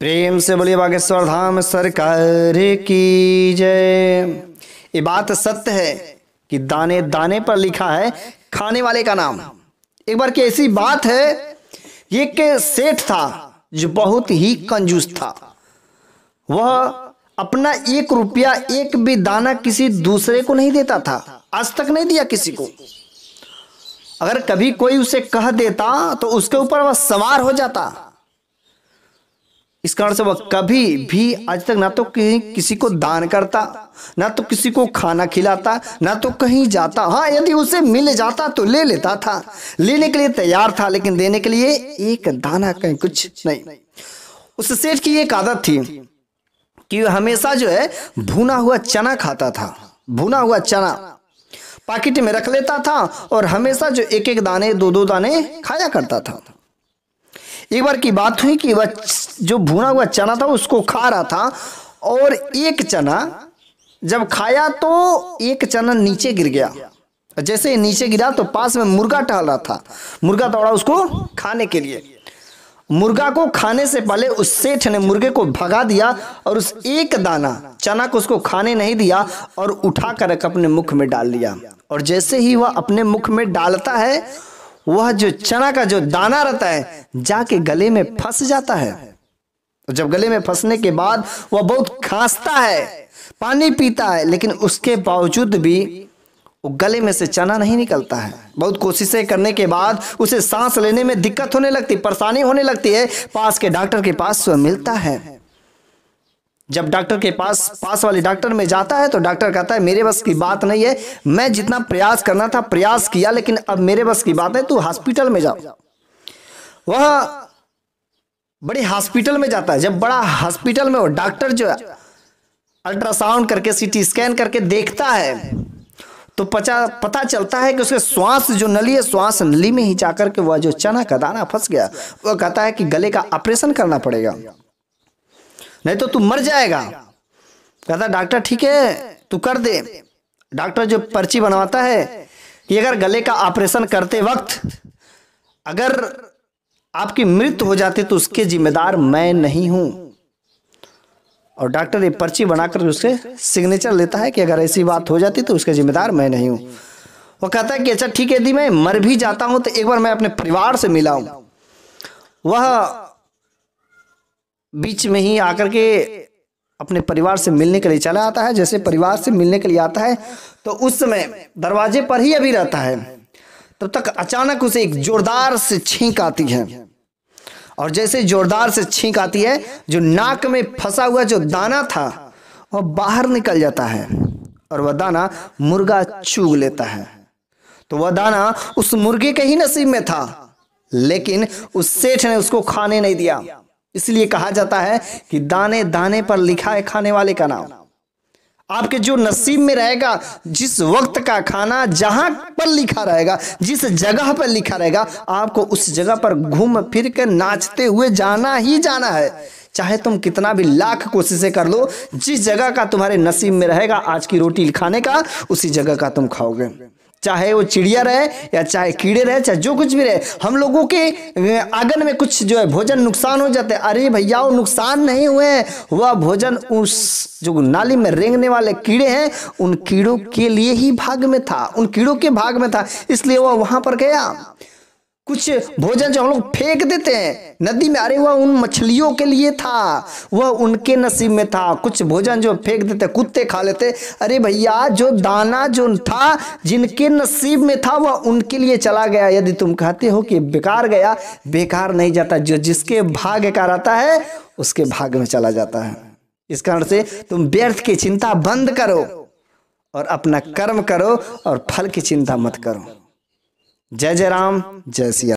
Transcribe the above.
प्रेम से बोलिए बागेश्वर धाम सरकार की जय ये बात सत्य है कि दाने दाने पर लिखा है खाने वाले का नाम एक बार की ऐसी बात है ये के सेठ था जो बहुत ही कंजूस था वह अपना एक रुपया एक भी दाना किसी दूसरे को नहीं देता था आज तक नहीं दिया किसी को अगर कभी कोई उसे कह देता तो उसके ऊपर वह सवार हो जाता इस कारण से वह कभी भी आज तक ना तो कहीं किसी को दान करता ना तो किसी को खाना खिलाता ना तो कहीं जाता हाँ यदि उसे मिल जाता तो ले लेता था लेने के लिए तैयार था लेकिन देने के लिए एक दाना कहीं कुछ नहीं उस सेठ की एक आदत थी कि हमेशा जो है भुना हुआ चना खाता था भुना हुआ चना पाकिट में रख लेता था और हमेशा जो एक एक दाने दो दो दाने खाया करता था एक बार की बात हुई कि वह जो भुना हुआ चना था उसको खा रहा था और एक चना जब खाया तो एक चना नीचे गिर गया जैसे ही नीचे गिरा तो पास में मुर्गा टहल रहा था मुर्गा दौड़ा उसको खाने के लिए मुर्गा को खाने से पहले उस सेठ ने मुर्गे को भगा दिया और उस एक दाना चना को उसको खाने नहीं दिया और उठा कर अपने मुख में डाल लिया और जैसे ही वह अपने मुख में डालता है वह जो चना का जो दाना रहता है जाके गले में फंस जाता है तो जब गले में फंसने के बाद वह बहुत खांसता है पानी पीता है लेकिन उसके बावजूद भी वो गले में से चना नहीं निकलता है बहुत कोशिशें करने के बाद उसे सांस लेने में दिक्कत होने लगती परेशानी होने लगती है पास के डॉक्टर के पास वह मिलता है जब डॉक्टर के पास पास वाले डॉक्टर में जाता है तो डॉक्टर कहता है मेरे बस की बात नहीं है मैं जितना प्रयास करना था प्रयास किया लेकिन अब मेरे बस की बात है तू हॉस्पिटल में जाओ वह बड़े हॉस्पिटल में जाता है जब बड़ा हॉस्पिटल में वो डॉक्टर जो है अल्ट्रासाउंड करके सीटी स्कैन करके देखता है तो पचा पता चलता है कि उसके श्वास जो नली है श्वास नली में ही जाकर के वह जो चना का दाना फंस गया वह कहता है कि गले का ऑपरेशन करना पड़ेगा नहीं तो तू मर जाएगा कहता डॉक्टर ठीक है तू कर दे डॉक्टर जो पर्ची बनवाता है कि अगर गले का ऑपरेशन करते वक्त अगर आपकी मृत्यु हो जाती तो उसके जिम्मेदार मैं नहीं हूं और डॉक्टर ये पर्ची बनाकर उसके सिग्नेचर लेता है कि अगर ऐसी बात हो जाती तो उसके जिम्मेदार मैं नहीं हूं वो कहता है कि अच्छा ठीक है यदि मैं मर भी जाता हूं तो एक बार मैं अपने परिवार से मिला हूं वह बीच में ही आकर के अपने परिवार से मिलने के लिए चला आता है जैसे परिवार से मिलने के लिए आता है तो उस समय दरवाजे पर ही अभी रहता है तब तक अचानक उसे एक जोरदार से छींक आती है और जैसे जोरदार से छींक आती है जो नाक में फंसा हुआ जो दाना था वह बाहर निकल जाता है और वह दाना मुर्गा चूग लेता है तो वह दाना उस मुर्गे के ही नसीब में था लेकिन उस सेठ ने उसको खाने नहीं दिया इसलिए कहा जाता है कि दाने दाने पर लिखा है खाने वाले का नाम आपके जो नसीब में रहेगा जिस वक्त का खाना जहाँ पर लिखा रहेगा जिस जगह पर लिखा रहेगा आपको उस जगह पर घूम फिर कर नाचते हुए जाना ही जाना है चाहे तुम कितना भी लाख कोशिशें कर लो जिस जगह का तुम्हारे नसीब में रहेगा आज की रोटी खाने का उसी जगह का तुम खाओगे चाहे वो चिड़िया रहे या चाहे कीड़े रहे चाहे जो कुछ भी रहे हम लोगों के आंगन में कुछ जो है भोजन नुकसान हो जाते हैं अरे भैया वो नुकसान नहीं हुए वह भोजन उस जो नाली में रेंगने वाले कीड़े हैं उन कीड़ों के लिए ही भाग में था उन कीड़ों के भाग में था इसलिए वह वहां पर गया कुछ भोजन जो हम लोग फेंक देते हैं नदी में अरे वह उन मछलियों के लिए था वह उनके नसीब में था कुछ भोजन जो फेंक देते कुत्ते खा लेते अरे भैया जो दाना जो था जिनके नसीब में था वह उनके लिए चला गया यदि तुम कहते हो कि बेकार गया बेकार नहीं जाता जो जिसके भाग्य का रहता है उसके भाग्य में चला जाता है इस कारण से तुम व्यर्थ की चिंता बंद करो और अपना कर्म करो और फल की चिंता मत करो जय जय राम जय सिया